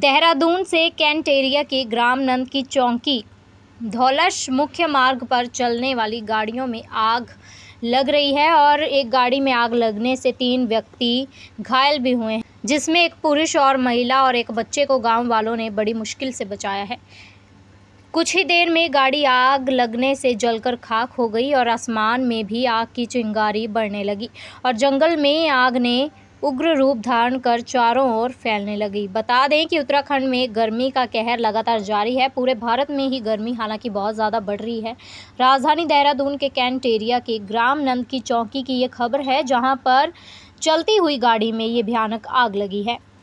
देहरादून से cantt area के ग्राम नंद की चौकी धौलश मुख्य मार्ग पर चलने वाली गाड़ियों में आग लग रही है और एक गाड़ी में आग लगने से तीन व्यक्ति घायल भी हुए हैं जिसमें एक पुरुष और महिला और एक बच्चे को गांव वालों ने बड़ी मुश्किल से बचाया है कुछ ही देर में गाड़ी आग लगने से जलकर खाक हो गई और आसमान में भी आग की चिंगारी बढ़ने लगी और जंगल में आग ने उग्र रूप धारण कर चारों ओर फैलने लगी बता दें कि उत्तराखंड में गर्मी का कहर लगातार जारी है पूरे भारत में ही गर्मी हालांकि बहुत ज़्यादा बढ़ रही है राजधानी देहरादून के कैंट एरिया के ग्राम नंद की चौकी की ये खबर है जहाँ पर चलती हुई गाड़ी में ये भयानक आग लगी है